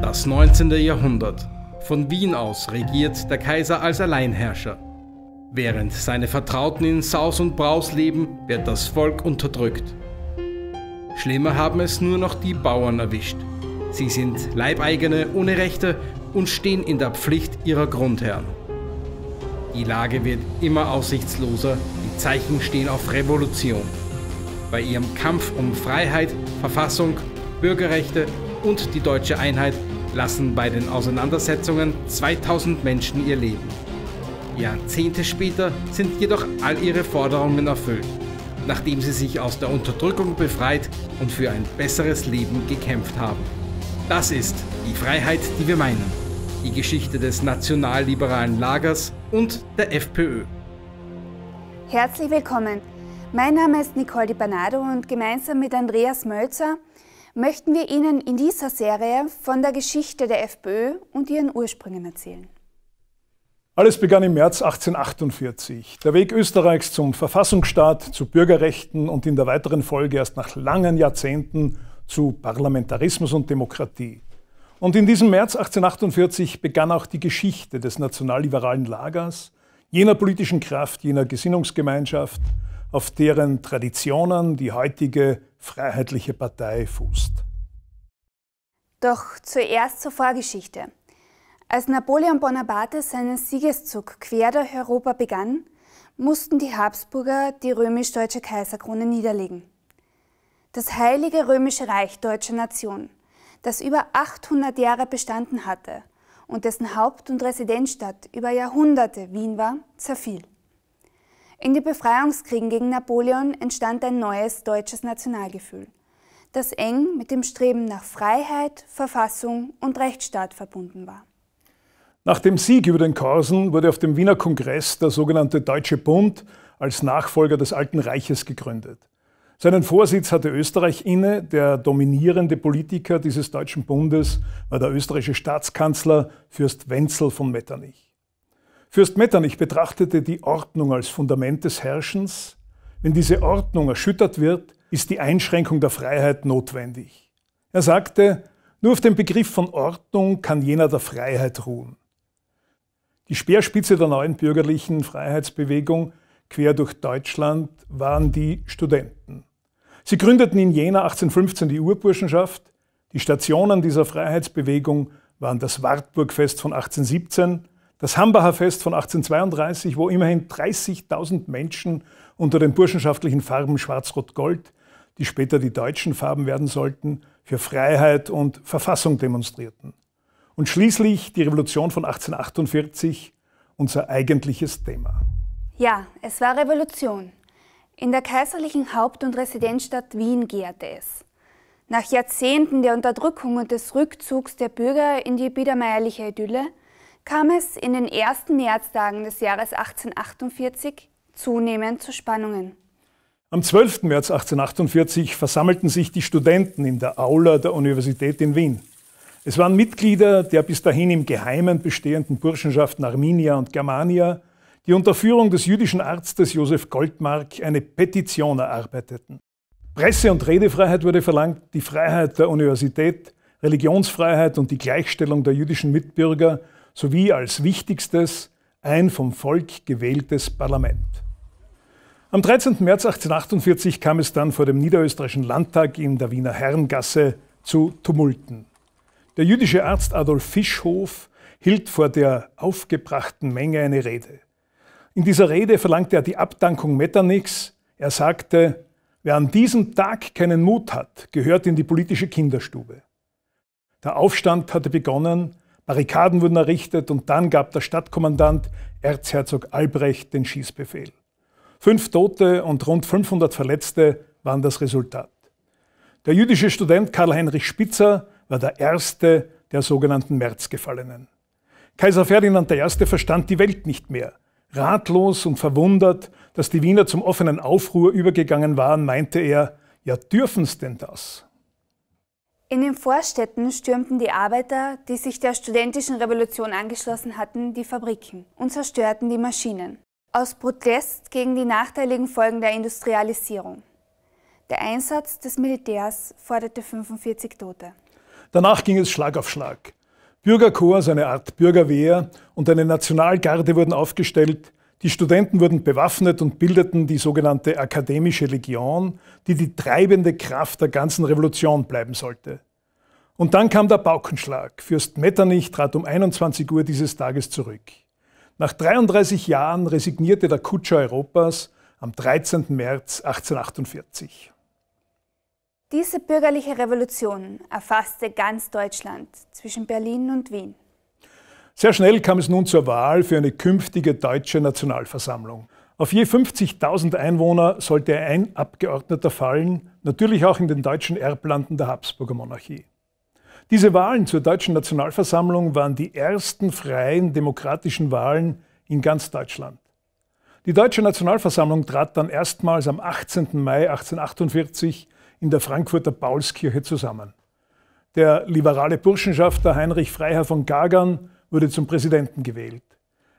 Das 19. Jahrhundert. Von Wien aus regiert der Kaiser als Alleinherrscher. Während seine Vertrauten in Saus und Braus leben, wird das Volk unterdrückt. Schlimmer haben es nur noch die Bauern erwischt. Sie sind Leibeigene ohne Rechte und stehen in der Pflicht ihrer Grundherren. Die Lage wird immer aussichtsloser, die Zeichen stehen auf Revolution. Bei ihrem Kampf um Freiheit, Verfassung, Bürgerrechte und die deutsche Einheit lassen bei den Auseinandersetzungen 2000 Menschen ihr Leben. Jahrzehnte später sind jedoch all ihre Forderungen erfüllt, nachdem sie sich aus der Unterdrückung befreit und für ein besseres Leben gekämpft haben. Das ist die Freiheit, die wir meinen. Die Geschichte des nationalliberalen Lagers und der FPÖ. Herzlich willkommen. Mein Name ist Nicole Di Banado und gemeinsam mit Andreas Mölzer möchten wir Ihnen in dieser Serie von der Geschichte der FPÖ und ihren Ursprüngen erzählen. Alles begann im März 1848. Der Weg Österreichs zum Verfassungsstaat, zu Bürgerrechten und in der weiteren Folge erst nach langen Jahrzehnten zu Parlamentarismus und Demokratie. Und in diesem März 1848 begann auch die Geschichte des nationalliberalen Lagers, jener politischen Kraft, jener Gesinnungsgemeinschaft, auf deren Traditionen die heutige Freiheitliche Partei fußt. Doch zuerst zur Vorgeschichte. Als Napoleon Bonaparte seinen Siegeszug quer durch Europa begann, mussten die Habsburger die römisch-deutsche Kaiserkrone niederlegen. Das Heilige Römische Reich deutscher Nation, das über 800 Jahre bestanden hatte und dessen Haupt- und Residenzstadt über Jahrhunderte Wien war, zerfiel. In den Befreiungskriegen gegen Napoleon entstand ein neues deutsches Nationalgefühl, das eng mit dem Streben nach Freiheit, Verfassung und Rechtsstaat verbunden war. Nach dem Sieg über den Korsen wurde auf dem Wiener Kongress der sogenannte Deutsche Bund als Nachfolger des Alten Reiches gegründet. Seinen Vorsitz hatte Österreich inne. Der dominierende Politiker dieses Deutschen Bundes war der österreichische Staatskanzler Fürst Wenzel von Metternich. Fürst Metternich betrachtete die Ordnung als Fundament des Herrschens. Wenn diese Ordnung erschüttert wird, ist die Einschränkung der Freiheit notwendig. Er sagte, nur auf dem Begriff von Ordnung kann jener der Freiheit ruhen. Die Speerspitze der neuen bürgerlichen Freiheitsbewegung quer durch Deutschland waren die Studenten. Sie gründeten in Jena 1815 die Urburschenschaft. Die Stationen dieser Freiheitsbewegung waren das Wartburgfest von 1817, das Hambacher Fest von 1832, wo immerhin 30.000 Menschen unter den burschenschaftlichen Farben Schwarz-Rot-Gold, die später die deutschen Farben werden sollten, für Freiheit und Verfassung demonstrierten. Und schließlich die Revolution von 1848, unser eigentliches Thema. Ja, es war Revolution. In der kaiserlichen Haupt- und Residenzstadt Wien gärte es. Nach Jahrzehnten der Unterdrückung und des Rückzugs der Bürger in die biedermeierliche Idylle kam es in den ersten Märztagen des Jahres 1848 zunehmend zu Spannungen. Am 12. März 1848 versammelten sich die Studenten in der Aula der Universität in Wien. Es waren Mitglieder der bis dahin im Geheimen bestehenden Burschenschaften Arminia und Germania, die unter Führung des jüdischen Arztes Josef Goldmark eine Petition erarbeiteten. Presse- und Redefreiheit wurde verlangt, die Freiheit der Universität, Religionsfreiheit und die Gleichstellung der jüdischen Mitbürger sowie als wichtigstes ein vom Volk gewähltes Parlament. Am 13. März 1848 kam es dann vor dem Niederösterreichischen Landtag in der Wiener Herrengasse zu Tumulten. Der jüdische Arzt Adolf Fischhof hielt vor der aufgebrachten Menge eine Rede. In dieser Rede verlangte er die Abdankung Metternichs. Er sagte, wer an diesem Tag keinen Mut hat, gehört in die politische Kinderstube. Der Aufstand hatte begonnen Barrikaden wurden errichtet und dann gab der Stadtkommandant Erzherzog Albrecht den Schießbefehl. Fünf Tote und rund 500 Verletzte waren das Resultat. Der jüdische Student Karl-Heinrich Spitzer war der erste der sogenannten Märzgefallenen. Kaiser Ferdinand I. verstand die Welt nicht mehr. Ratlos und verwundert, dass die Wiener zum offenen Aufruhr übergegangen waren, meinte er, ja dürfen's denn das? In den Vorstädten stürmten die Arbeiter, die sich der studentischen Revolution angeschlossen hatten, die Fabriken und zerstörten die Maschinen. Aus Protest gegen die nachteiligen Folgen der Industrialisierung. Der Einsatz des Militärs forderte 45 Tote. Danach ging es Schlag auf Schlag. Bürgerkorps, eine Art Bürgerwehr und eine Nationalgarde wurden aufgestellt, die Studenten wurden bewaffnet und bildeten die sogenannte Akademische Legion, die die treibende Kraft der ganzen Revolution bleiben sollte. Und dann kam der Paukenschlag. Fürst Metternich trat um 21 Uhr dieses Tages zurück. Nach 33 Jahren resignierte der Kutscher Europas am 13. März 1848. Diese bürgerliche Revolution erfasste ganz Deutschland zwischen Berlin und Wien. Sehr schnell kam es nun zur Wahl für eine künftige deutsche Nationalversammlung. Auf je 50.000 Einwohner sollte ein Abgeordneter fallen, natürlich auch in den deutschen Erblanden der Habsburger Monarchie. Diese Wahlen zur deutschen Nationalversammlung waren die ersten freien demokratischen Wahlen in ganz Deutschland. Die deutsche Nationalversammlung trat dann erstmals am 18. Mai 1848 in der Frankfurter Paulskirche zusammen. Der liberale Burschenschafter Heinrich Freiherr von Gagern wurde zum Präsidenten gewählt.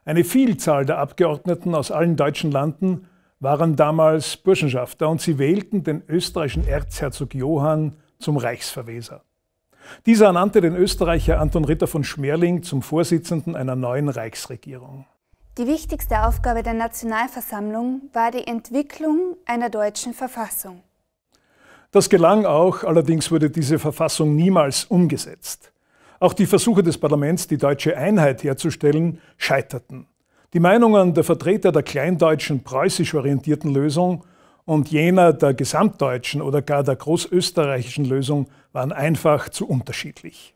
Eine Vielzahl der Abgeordneten aus allen deutschen Landen waren damals Burschenschafter und sie wählten den österreichischen Erzherzog Johann zum Reichsverweser. Dieser ernannte den Österreicher Anton Ritter von Schmerling zum Vorsitzenden einer neuen Reichsregierung. Die wichtigste Aufgabe der Nationalversammlung war die Entwicklung einer deutschen Verfassung. Das gelang auch, allerdings wurde diese Verfassung niemals umgesetzt. Auch die Versuche des Parlaments, die deutsche Einheit herzustellen, scheiterten. Die Meinungen der Vertreter der kleindeutschen preußisch orientierten Lösung und jener der gesamtdeutschen oder gar der großösterreichischen Lösung waren einfach zu unterschiedlich.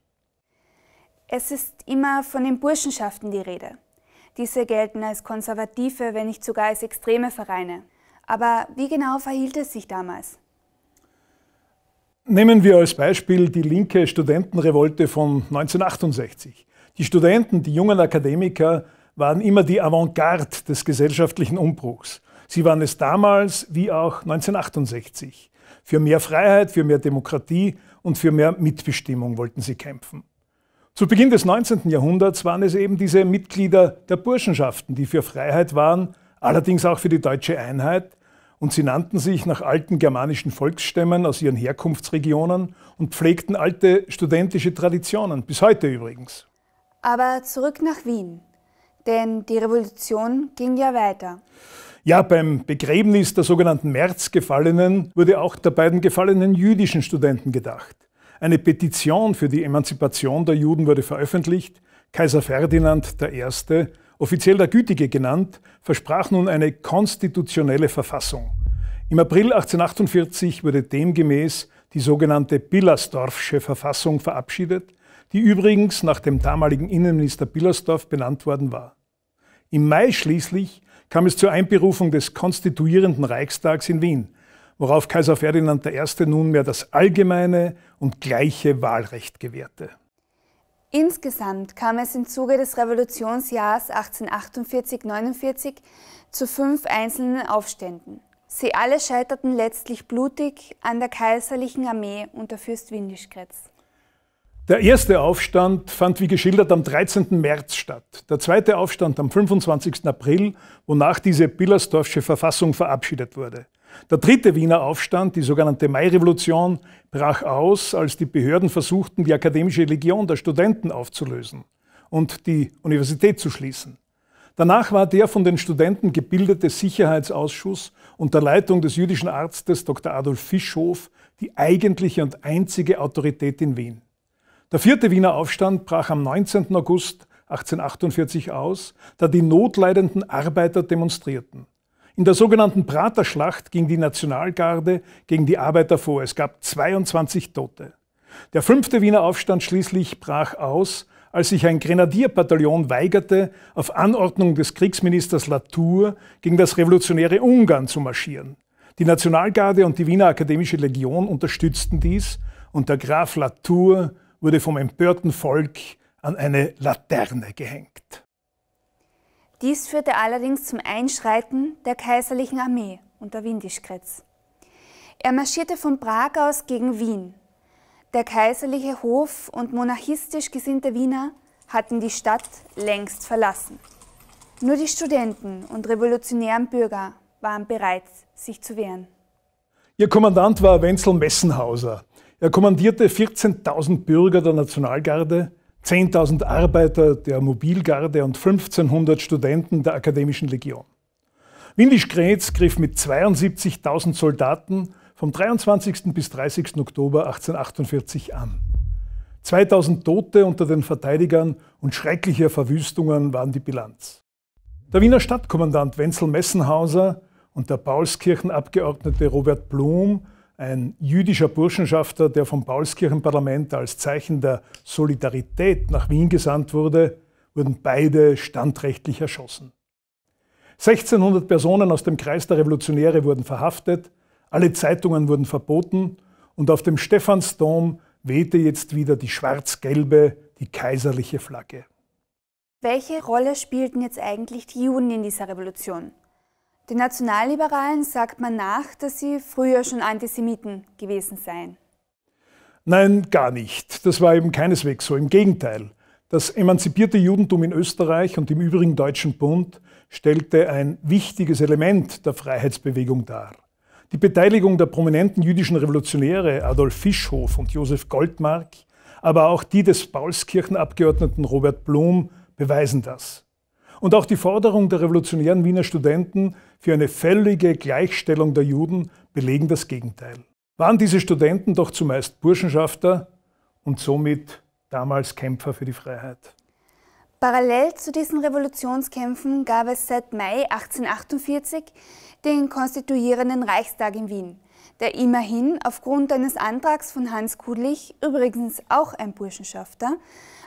Es ist immer von den Burschenschaften die Rede. Diese gelten als konservative, wenn nicht sogar als extreme Vereine. Aber wie genau verhielt es sich damals? Nehmen wir als Beispiel die linke Studentenrevolte von 1968. Die Studenten, die jungen Akademiker, waren immer die Avantgarde des gesellschaftlichen Umbruchs. Sie waren es damals wie auch 1968. Für mehr Freiheit, für mehr Demokratie und für mehr Mitbestimmung wollten sie kämpfen. Zu Beginn des 19. Jahrhunderts waren es eben diese Mitglieder der Burschenschaften, die für Freiheit waren, allerdings auch für die deutsche Einheit, und sie nannten sich nach alten germanischen Volksstämmen aus ihren Herkunftsregionen und pflegten alte studentische Traditionen, bis heute übrigens. Aber zurück nach Wien, denn die Revolution ging ja weiter. Ja, beim Begräbnis der sogenannten Märzgefallenen wurde auch der beiden gefallenen jüdischen Studenten gedacht. Eine Petition für die Emanzipation der Juden wurde veröffentlicht. Kaiser Ferdinand I offiziell der Gütige genannt, versprach nun eine konstitutionelle Verfassung. Im April 1848 wurde demgemäß die sogenannte Billersdorfsche Verfassung verabschiedet, die übrigens nach dem damaligen Innenminister Billersdorf benannt worden war. Im Mai schließlich kam es zur Einberufung des konstituierenden Reichstags in Wien, worauf Kaiser Ferdinand I. nunmehr das allgemeine und gleiche Wahlrecht gewährte. Insgesamt kam es im Zuge des Revolutionsjahres 1848-49 zu fünf einzelnen Aufständen. Sie alle scheiterten letztlich blutig an der kaiserlichen Armee unter Fürst Windischgrätz. Der erste Aufstand fand wie geschildert am 13. März statt, der zweite Aufstand am 25. April, wonach diese Billersdorfsche Verfassung verabschiedet wurde. Der dritte Wiener Aufstand, die sogenannte Mai-Revolution, brach aus, als die Behörden versuchten, die akademische Legion der Studenten aufzulösen und die Universität zu schließen. Danach war der von den Studenten gebildete Sicherheitsausschuss unter Leitung des jüdischen Arztes Dr. Adolf Fischhof die eigentliche und einzige Autorität in Wien. Der vierte Wiener Aufstand brach am 19. August 1848 aus, da die notleidenden Arbeiter demonstrierten. In der sogenannten Praterschlacht ging die Nationalgarde gegen die Arbeiter vor. Es gab 22 Tote. Der fünfte Wiener Aufstand schließlich brach aus, als sich ein Grenadierbataillon weigerte, auf Anordnung des Kriegsministers Latour gegen das revolutionäre Ungarn zu marschieren. Die Nationalgarde und die Wiener Akademische Legion unterstützten dies und der Graf Latour wurde vom empörten Volk an eine Laterne gehängt. Dies führte allerdings zum Einschreiten der kaiserlichen Armee unter Windischkretz. Er marschierte von Prag aus gegen Wien. Der kaiserliche Hof und monarchistisch gesinnte Wiener hatten die Stadt längst verlassen. Nur die Studenten und revolutionären Bürger waren bereit, sich zu wehren. Ihr Kommandant war Wenzel Messenhauser. Er kommandierte 14.000 Bürger der Nationalgarde, 10.000 Arbeiter der Mobilgarde und 1500 Studenten der Akademischen Legion. Windisch-Grätz griff mit 72.000 Soldaten vom 23. bis 30. Oktober 1848 an. 2000 Tote unter den Verteidigern und schreckliche Verwüstungen waren die Bilanz. Der Wiener Stadtkommandant Wenzel Messenhauser und der Paulskirchenabgeordnete Robert Blum ein jüdischer Burschenschafter, der vom Paulskirchenparlament als Zeichen der Solidarität nach Wien gesandt wurde, wurden beide standrechtlich erschossen. 1600 Personen aus dem Kreis der Revolutionäre wurden verhaftet, alle Zeitungen wurden verboten und auf dem Stephansdom wehte jetzt wieder die schwarz-gelbe, die kaiserliche Flagge. Welche Rolle spielten jetzt eigentlich die Juden in dieser Revolution? Den Nationalliberalen sagt man nach, dass sie früher schon Antisemiten gewesen seien. Nein, gar nicht. Das war eben keineswegs so. Im Gegenteil. Das emanzipierte Judentum in Österreich und im übrigen Deutschen Bund stellte ein wichtiges Element der Freiheitsbewegung dar. Die Beteiligung der prominenten jüdischen Revolutionäre Adolf Fischhof und Josef Goldmark, aber auch die des Paulskirchenabgeordneten Robert Blum beweisen das. Und auch die Forderung der revolutionären Wiener Studenten für eine völlige Gleichstellung der Juden belegen das Gegenteil. Waren diese Studenten doch zumeist Burschenschafter und somit damals Kämpfer für die Freiheit. Parallel zu diesen Revolutionskämpfen gab es seit Mai 1848 den konstituierenden Reichstag in Wien, der immerhin aufgrund eines Antrags von Hans Kudlich, übrigens auch ein Burschenschafter,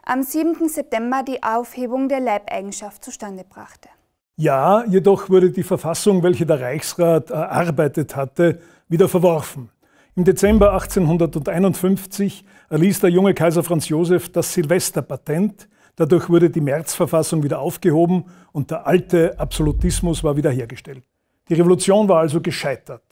am 7. September die Aufhebung der Leibeigenschaft zustande brachte. Ja, jedoch wurde die Verfassung, welche der Reichsrat erarbeitet hatte, wieder verworfen. Im Dezember 1851 erließ der junge Kaiser Franz Josef das Silvesterpatent. Dadurch wurde die Märzverfassung wieder aufgehoben und der alte Absolutismus war wiederhergestellt. Die Revolution war also gescheitert.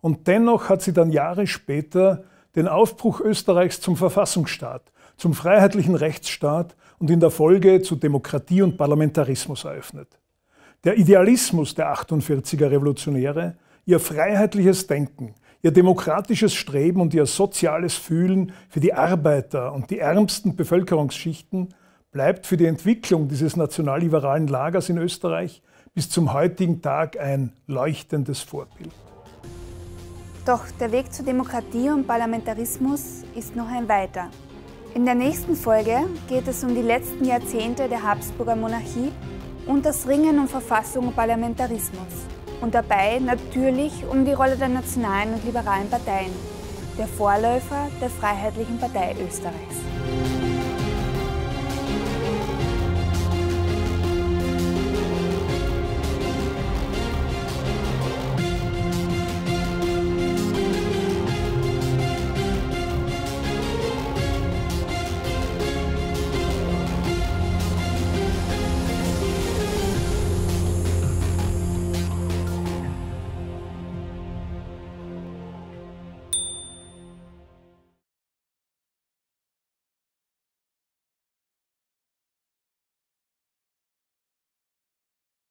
Und dennoch hat sie dann Jahre später den Aufbruch Österreichs zum Verfassungsstaat zum freiheitlichen Rechtsstaat und in der Folge zu Demokratie und Parlamentarismus eröffnet. Der Idealismus der 48er Revolutionäre, ihr freiheitliches Denken, ihr demokratisches Streben und ihr soziales Fühlen für die Arbeiter und die ärmsten Bevölkerungsschichten bleibt für die Entwicklung dieses nationalliberalen Lagers in Österreich bis zum heutigen Tag ein leuchtendes Vorbild. Doch der Weg zu Demokratie und Parlamentarismus ist noch ein weiter. In der nächsten Folge geht es um die letzten Jahrzehnte der Habsburger Monarchie und das Ringen um Verfassung und Parlamentarismus. Und dabei natürlich um die Rolle der nationalen und liberalen Parteien, der Vorläufer der Freiheitlichen Partei Österreichs.